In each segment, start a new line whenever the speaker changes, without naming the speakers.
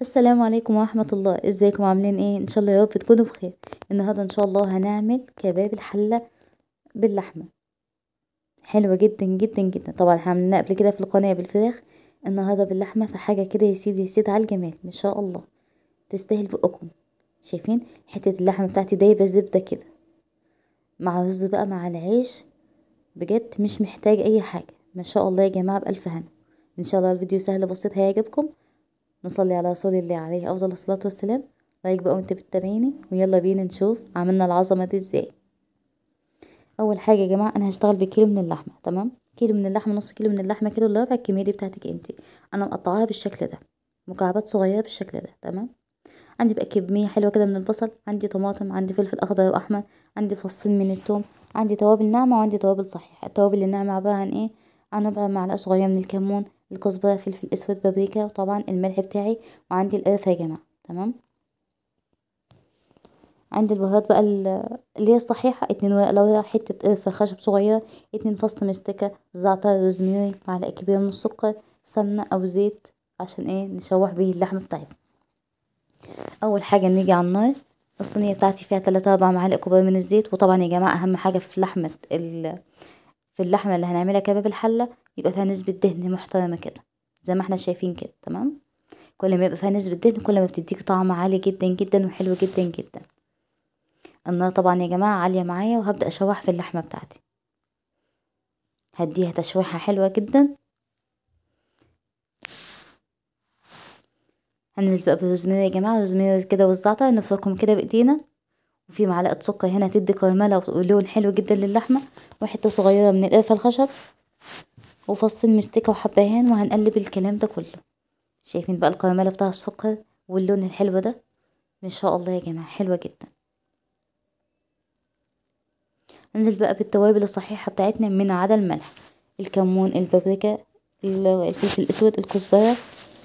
السلام عليكم ورحمة الله ازيكم عاملين ايه ان شاء الله يا رب تكونوا بخير النهاردة ان شاء الله هنعمل كباب الحلة باللحمة حلوة جدا جدا جدا طبعا احنا قبل كده في القناة بالفراخ النهاردة باللحمة حاجة كده يا سيدي يا سيدي على الجمال ما شاء الله تستاهل بقكم شايفين حتة اللحمة بتاعتي دايبة زبدة كده مع رز بقى مع العيش بجد مش محتاج اي حاجة ما شاء الله يا جماعة بألف هنا ان شاء الله الفيديو سهل بسيط هيعجبكم نصلي على رسول الله عليه أفضل الصلاة والسلام لايك طيب بقى وانت بتتابعيني ويلا بينا نشوف عملنا العظمة دي ازاي أول حاجة يا جماعة أنا هشتغل بكيلو من اللحمة تمام كيلو من اللحمة نص كيلو من اللحمة كيلو اللي ربع الكمية دي بتاعتك انت أنا مقطعاها بالشكل ده مكعبات صغيرة بالشكل ده تمام عندي بقى كمية حلوة كده من البصل عندي طماطم عندي فلفل أخضر وأحمر عندي فصين من التوم عندي توابل ناعمة وعندي توابل صحيحة التوابل الناعمة عبارة عن ايه عن ربع معلقة صغيرة من الكمون الكزبرة فلفل اسود بابريكا وطبعا الملح بتاعي وعندي القرفة يا جماعة تمام عندي البهارات بقى اللي هي الصحيحة اتنين ورق لورا حتة قرفة خشب صغيرة اتنين فص مستكة زعتر روزميري معلقة كبيرة من السكر سمنة أو زيت عشان ايه نشوح بيه اللحمة بتاعتنا أول حاجة نيجي على النار الصينية بتاعتي فيها تلاتة أربع معالق كبار من الزيت وطبعا يا جماعة أهم حاجة في لحمة في اللحمة اللي هنعملها كباب الحلة يبقى فيها نسبة دهن محترمة كده زي ما احنا شايفين كده تمام كل ما يبقى فيها نسبة دهن كل ما بتديك طعم عالي جدا جدا وحلو جدا جدا النار طبعا يا جماعة عالية معايا وهبدأ اشوح في اللحمة بتاعتي هديها تشويحة حلوة جدا بقى بالروزماري يا جماعة الروزماري كده والزعتر نفركهم كده بايدينا في معلقة سكر هنا تدي كرملة ولون حلو جدا للحمة وحتة صغيرة من القرفة الخشب وفص المستكة وحبهان وهنقلب الكلام ده كله شايفين بقى الكرملة بتاع السكر واللون الحلو ده ان شاء الله يا جماعة حلوة جدا انزل بقى بالتوابل الصحيحة بتاعتنا من عدا الملح الكمون البابريكا الفلفل الاسود الكزبرة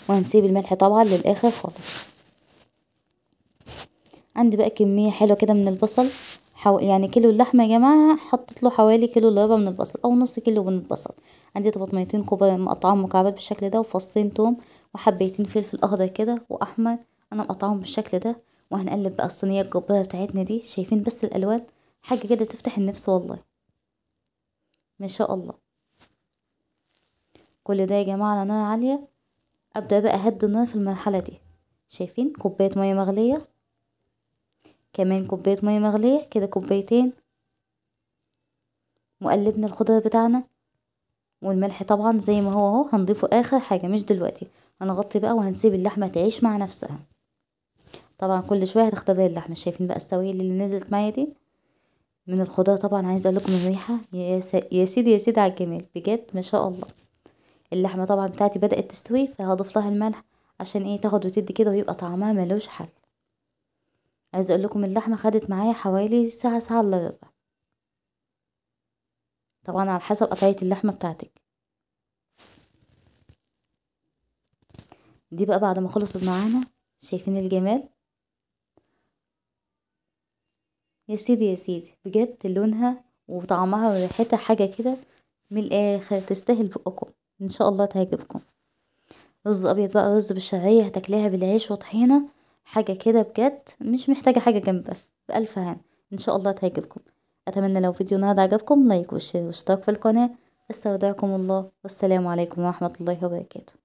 وهنسيب الملح طبعا للاخر خالص عندي بقى كمية حلوة كده من البصل حو... يعني كيلو اللحمة يا جماعة حطيت له حوالي كيلو الا ربع من البصل او نص كيلو من البصل عندي طماطميتين كبار مقطعهم مكعبات بالشكل ده وفصين توم وحبيتين فلفل اخضر كده واحمر انا مقطعهم بالشكل ده وهنقلب بقى الصينية الجبارة بتاعتنا دي شايفين بس الالوان حاجة كده تفتح النفس والله ما شاء الله كل ده يا جماعة على نار عالية ابدأ بقى اهدي النار في المرحلة دي شايفين كوباية مية مغلية كمان كوباية مية مغلية كده كوبايتين وقلبنا الخضر بتاعنا والملح طبعا زي ما هو اهو هنضيفه اخر حاجة مش دلوقتي هنغطي بقى وهنسيب اللحمة تعيش مع نفسها طبعا كل شوية هتختبري اللحمة شايفين بقى السوائل اللي نزلت معايا دي من الخضار طبعا عايزة اقولكم الريحة يا, يا سيدي يا سيدي على الجمال بجد ما شاء الله اللحمة طبعا بتاعتي بدأت تستوي فهضيف لها الملح عشان ايه تاخد وتدي كده ويبقى طعمها ملوش حل عايزه اقول لكم اللحمه خدت معايا حوالي ساعه ساعه الا ربع طبعا على حسب قطعيه اللحمه بتاعتك دي بقى بعد ما خلصت معانا شايفين الجمال يا سيدي يا سيدي بجد لونها وطعمها وريحتها حاجه كده من الاخر تستاهل بقكم ان شاء الله تعجبكم رز ابيض بقى رز بالشعريه هتاكليها بالعيش وطحينه حاجة كده بجد مش محتاجة حاجة جنبها بألف هان إن شاء الله تعجبكم أتمنى لو فيديو النهاردة عجبكم لايك وشير واشتراك في القناة استودعكم الله والسلام عليكم ورحمة الله وبركاته